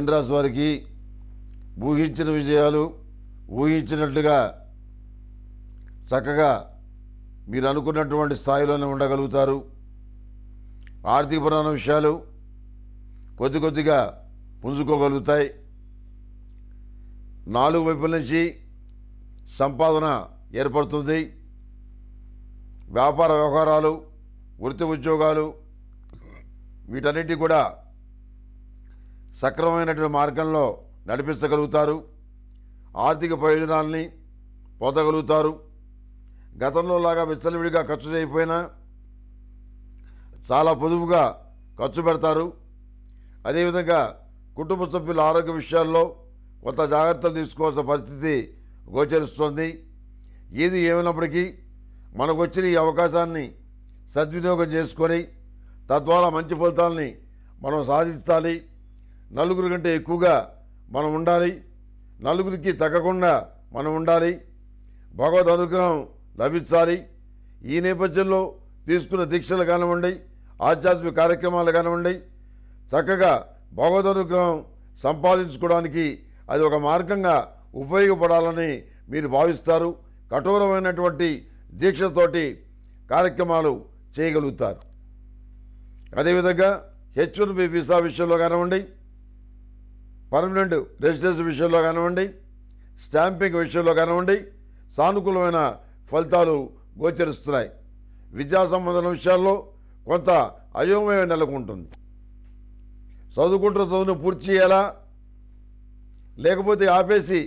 మీనరాశి వారికి ఊహించిన విజయాలు ఊహించినట్లుగా చక్కగా మీరు అనుకున్నటువంటి స్థాయిలోనే ఉండగలుగుతారు ఆర్థికపరమైన విషయాలు కొద్ది కొద్దిగా పుంజుకోగలుగుతాయి నాలుగు వైపుల నుంచి సంపాదన ఏర్పడుతుంది వ్యాపార వ్యవహారాలు వృత్తి ఉద్యోగాలు వీటన్నిటి కూడా సక్రమమైనటువంటి మార్గంలో నడిపించగలుగుతారు ఆర్థిక ప్రయోజనాల్ని పొందగలుగుతారు గతంలో లాగా విచ్చలవిడిగా ఖర్చు చేయకపోయినా చాలా పొదుపుగా ఖర్చు పెడతారు అదేవిధంగా కుటుంబ సభ్యుల ఆరోగ్య విషయాల్లో కొంత జాగ్రత్తలు తీసుకోవాల్సిన పరిస్థితి గోచరిస్తుంది ఏది ఏమైనప్పటికీ మనకు వచ్చిన ఈ అవకాశాన్ని సద్వినియోగం చేసుకొని తద్వారా మంచి ఫలితాలని మనం సాధించాలి నలుగురు కంటే ఎక్కువగా మనం ఉండాలి నలుగురికి తగ్గకుండా మనం ఉండాలి భగవద్ అనుగ్రహం లభించాలి ఈ నేపథ్యంలో తీసుకున్న దీక్షలు కానివ్వండి ఆధ్యాత్మిక కార్యక్రమాలు కానివ్వండి చక్కగా భగవద్ అనుగ్రహం సంపాదించుకోవడానికి అది ఒక మార్గంగా ఉపయోగపడాలని మీరు భావిస్తారు కఠోరమైనటువంటి దీక్షతోటి కార్యక్రమాలు చేయగలుగుతారు అదేవిధంగా హెచ్ బి వీసా విషయంలో కానివ్వండి పర్మనెంట్ రెసిడెన్స్ విషయంలో కానివ్వండి స్టాంపింగ్ విషయంలో కానివ్వండి సానుకూలమైన ఫలితాలు గోచరిస్తున్నాయి విద్యా సంబంధం విషయాల్లో కొంత అయోమయం నెలకొంటుంది చదువుకుంటున్న చదువును పూర్తి చేయాలా లేకపోతే ఆపేసి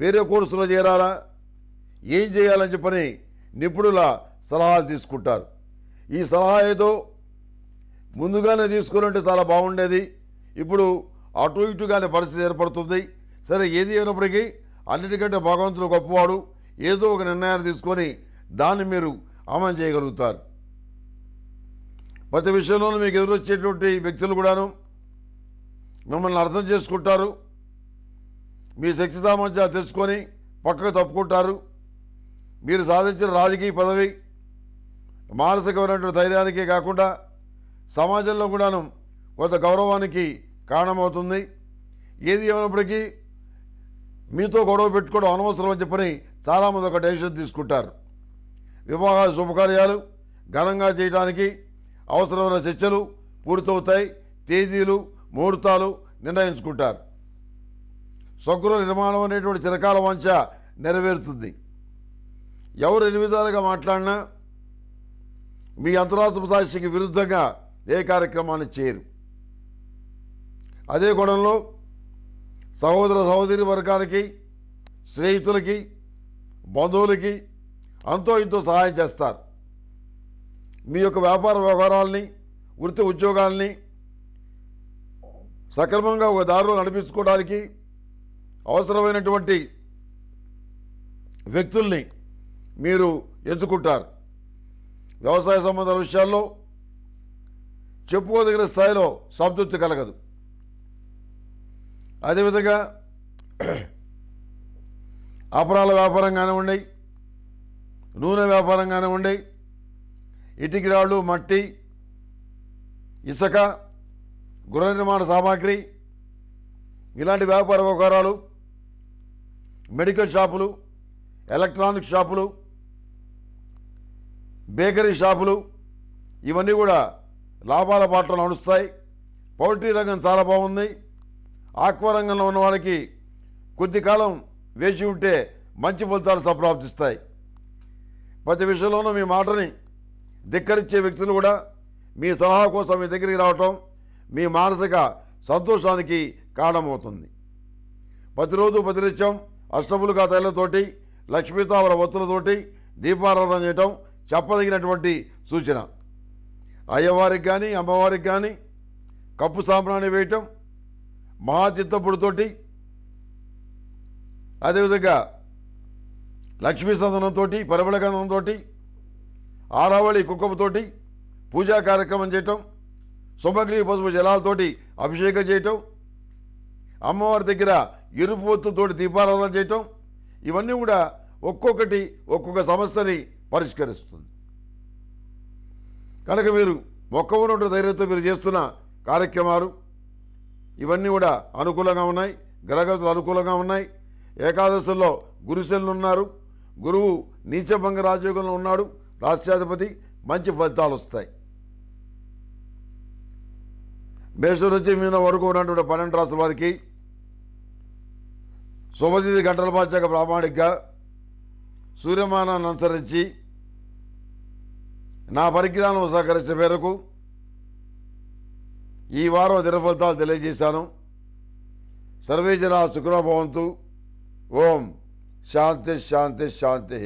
వేరే కోర్సులో చేరాలా ఏం చేయాలని చెప్పని నిపుణుల సలహాలు తీసుకుంటారు ఈ సలహా ఏదో ముందుగానే తీసుకుని చాలా బాగుండేది ఇప్పుడు అటు ఇటుగానే పరిస్థితి ఏర్పడుతుంది సరే ఏది అయినప్పటికీ అన్నిటికంటే భగవంతుడు గొప్పవాడు ఏదో ఒక నిర్ణయాన్ని తీసుకొని దాన్ని మీరు అమలు చేయగలుగుతారు ప్రతి విషయంలోనూ మీకు ఎదురొచ్చేటువంటి వ్యక్తులు కూడాను మిమ్మల్ని అర్థం చేసుకుంటారు మీ శక్తి సామర్థ్యాలు తెలుసుకొని పక్కకు తప్పుకుంటారు మీరు సాధించిన రాజకీయ పదవి మానసికమైనటువంటి ధైర్యానికి కాకుండా సమాజంలో కూడాను కొంత గౌరవానికి కారణమవుతుంది ఏది ఏమైనప్పటికీ మీతో గొడవ పెట్టుకోవడం అనవసరం అని చెప్పని చాలామంది ఒక డెసిషన్ తీసుకుంటారు వివాహ శుభకార్యాలు ఘనంగా చేయడానికి అవసరమైన చర్చలు పూర్తవుతాయి తేదీలు ముహూర్తాలు నిర్ణయించుకుంటారు సగ్గుర నిర్మాణం అనేటువంటి చిరకాల వంచ నెరవేరుతుంది ఎవరు ఎన్ని విధాలుగా మాట్లాడినా మీ అంతరాత్మ సాక్షికి విరుద్ధంగా ఏ కార్యక్రమాన్ని చేయరు అదే కోణంలో సహోదర సహోదరి వర్గాలకి స్నేహితులకి బంధువులకి అంతో ఇంతో సహాయం చేస్తారు మీ యొక్క వ్యాపార వ్యవహారాలని వృత్తి ఉద్యోగాల్ని సక్రమంగా ఒక దారిలో నడిపించుకోవడానికి అవసరమైనటువంటి వ్యక్తుల్ని మీరు ఎంచుకుంటారు వ్యవసాయ సంబంధ విషయాల్లో చెప్పుకోదగిన స్థాయిలో సంతృప్తి కలగదు అదేవిధంగా అపరాల వ్యాపారం కానివ్వండి నూనె వ్యాపారం కానివ్వండి ఇటుకిరాళ్ళు రాళ్ళు మట్టి ఇసుక గృహ నిర్మాణ సామాగ్రి ఇలాంటి వ్యాపార వ్యవహారాలు మెడికల్ షాపులు ఎలక్ట్రానిక్ షాపులు బేకరీ షాపులు ఇవన్నీ కూడా లాభాల పాటలు నడుస్తాయి పౌల్ట్రీ రంగం చాలా బాగుంది ఆక్వరంగంలో ఉన్న వాళ్ళకి కొద్ది కాలం వేచి ఉంటే మంచి ఫలితాలు సప్రాప్తిస్తాయి ప్రతి విషయంలోనూ మీ మాటని ధిక్కరించే వ్యక్తులు కూడా మీ సలహా కోసం మీ దగ్గరికి రావటం మీ మానసిక సంతోషానికి కారణమవుతుంది ప్రతిరోజు ప్రతినిత్యం అష్టములుగా తైలతోటి లక్ష్మీతావర వత్తులతోటి దీపారాధన చేయటం చెప్పదగినటువంటి సూచన అయ్యవారికి కానీ అమ్మవారికి కానీ కప్పు సాంబ్రాణి వేయటం మహాచిత్తపుడుతోటి అదేవిధంగా లక్ష్మీ సందనంతో పరబళగంధంతో ఆరావళి కుక్కపుతోటి పూజా కార్యక్రమం చేయటం సుమగ్రి పసుపు జలాలతోటి అభిషేకం చేయటం అమ్మవారి దగ్గర ఎరుపు ఒత్తుతోటి దీపారాధన చేయటం ఇవన్నీ కూడా ఒక్కొక్కటి ఒక్కొక్క సమస్యని పరిష్కరిస్తుంది కనుక మీరు మొక్క ఉన్నటువంటి ధైర్యంతో మీరు చేస్తున్న కార్యక్రమాలు ఇవన్నీ కూడా అనుకూలంగా ఉన్నాయి గ్రహగతులు అనుకూలంగా ఉన్నాయి ఏకాదశుల్లో గురుశనులు ఉన్నారు గురువు నీచభంగ రాజయోగంలో ఉన్నాడు రాష్ట్రాధిపతి మంచి ఫలితాలు వస్తాయి మేషరుచి మీద వరకు ఉన్నటువంటి పన్నెండు రాసుల వారికి శుభతిథి గంటల పాచక ప్రామాణికగా సూర్యమానాన్ని అనుసరించి నా పరిజ్ఞానం సహకరించిన మేరకు ఈ వారం తిరుపతాల దైవజీశాను సర్వేజనా సుక్రామ భవంతు ఓం శాంతే శాంతే శాంతే